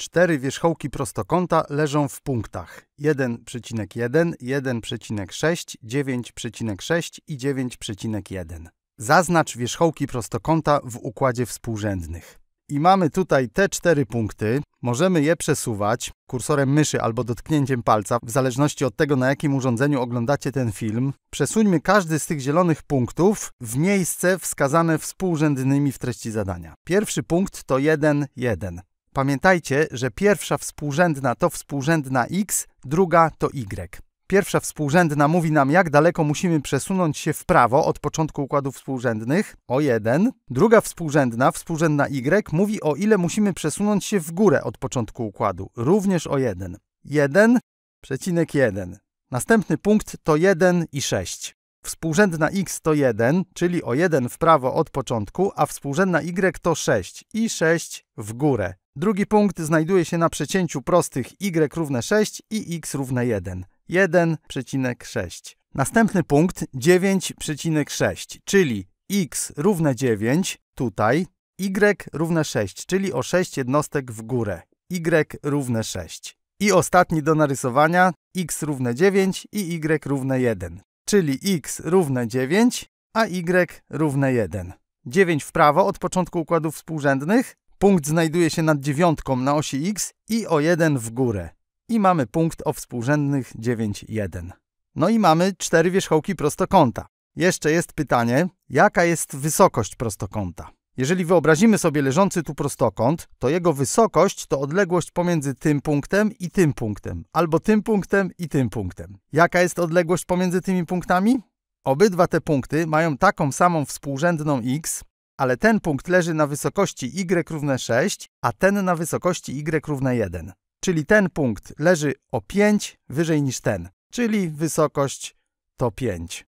Cztery wierzchołki prostokąta leżą w punktach 1,1, 1,6, 9,6 i 9,1. Zaznacz wierzchołki prostokąta w układzie współrzędnych. I mamy tutaj te cztery punkty. Możemy je przesuwać kursorem myszy albo dotknięciem palca, w zależności od tego, na jakim urządzeniu oglądacie ten film. Przesuńmy każdy z tych zielonych punktów w miejsce wskazane współrzędnymi w treści zadania. Pierwszy punkt to 1, 1. Pamiętajcie, że pierwsza współrzędna to współrzędna x, druga to y. Pierwsza współrzędna mówi nam, jak daleko musimy przesunąć się w prawo od początku układów współrzędnych o 1. Druga współrzędna, współrzędna y, mówi o ile musimy przesunąć się w górę od początku układu, również o 1. 1, przecinek 1. Następny punkt to 1 i 6. Współrzędna x to 1, czyli o 1 w prawo od początku, a współrzędna y to 6 i 6 w górę. Drugi punkt znajduje się na przecięciu prostych y równe 6 i x równe 1. 1,6. Następny punkt 9,6, czyli x równe 9 tutaj, y równe 6, czyli o 6 jednostek w górę. y równe 6. I ostatni do narysowania x równe 9 i y równe 1, czyli x równe 9, a y równe 1. 9 w prawo od początku układów współrzędnych, Punkt znajduje się nad dziewiątką na osi x i o 1 w górę. I mamy punkt o współrzędnych 9,1. No i mamy cztery wierzchołki prostokąta. Jeszcze jest pytanie, jaka jest wysokość prostokąta? Jeżeli wyobrazimy sobie leżący tu prostokąt, to jego wysokość to odległość pomiędzy tym punktem i tym punktem, albo tym punktem i tym punktem. Jaka jest odległość pomiędzy tymi punktami? Obydwa te punkty mają taką samą współrzędną x, ale ten punkt leży na wysokości y równe 6, a ten na wysokości y równe 1. Czyli ten punkt leży o 5 wyżej niż ten, czyli wysokość to 5.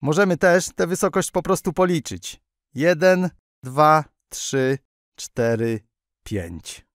Możemy też tę wysokość po prostu policzyć. 1, 2, 3, 4, 5.